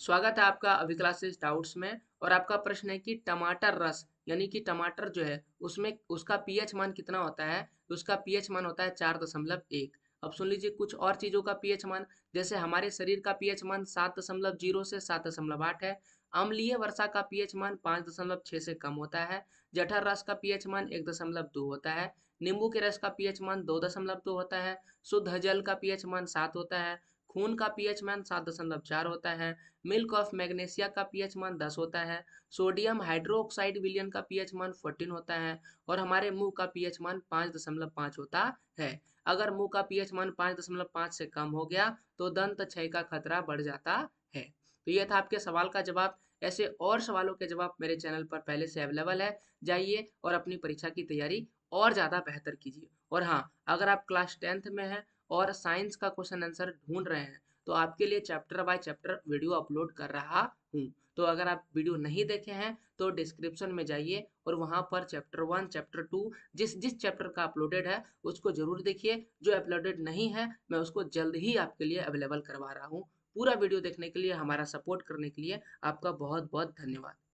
स्वागत है आपका अभी क्लासेस डाउट्स में और आपका प्रश्न है कि टमाटर रस यानी कि टमाटर जो है उसमें उसका पीएच मान कितना होता है तो उसका पीएच मान होता है चार दशमलव एक अब सुन लीजिए कुछ और चीज़ों का पीएच मान जैसे हमारे शरीर का पीएच मान सात दशमलव जीरो से सात दशमलव आठ है अम्लीय वर्षा का पीएच मान पांच दशमलव छह से कम होता है जठर रस का पीएच मान एक दशमलव दो होता है नींबू के रस का पीएच मान दो दशमलव दो होता है शुद्ध जल का पीएच मान सात होता है खून का पीएच मान सात दशमलव चार होता है मिल्क ऑफ मैग्नेशिया का पीएच मान दस होता है सोडियम हाइड्रोक्साइड विलियन का पीएच मान फोर्टीन होता है और हमारे मुंह का पीएच मान पाँच दशमलव पाँच होता है अगर मुंह का पीएच मान पाँच दशमलव पाँच से कम हो गया तो दंत क्षय का खतरा बढ़ जाता है तो यह था आपके सवाल का जवाब ऐसे और सवालों के जवाब मेरे चैनल पर पहले से अवेलेबल है जाइए और अपनी परीक्षा की तैयारी और ज़्यादा बेहतर कीजिए और हाँ अगर आप क्लास टेंथ में हैं और साइंस का क्वेश्चन आंसर ढूंढ रहे हैं तो आपके लिए chapter by chapter video upload कर रहा हूँ तो अगर आप वीडियो नहीं देखे हैं तो डिस्क्रिप्शन में जाइए और वहाँ पर चैप्टर वन चैप्टर टू जिस जिस चैप्टर का अपलोडेड है उसको जरूर देखिए जो अपलोडेड नहीं है मैं उसको जल्द ही आपके लिए अवेलेबल करवा रहा हूँ पूरा वीडियो देखने के लिए हमारा सपोर्ट करने के लिए आपका बहुत बहुत धन्यवाद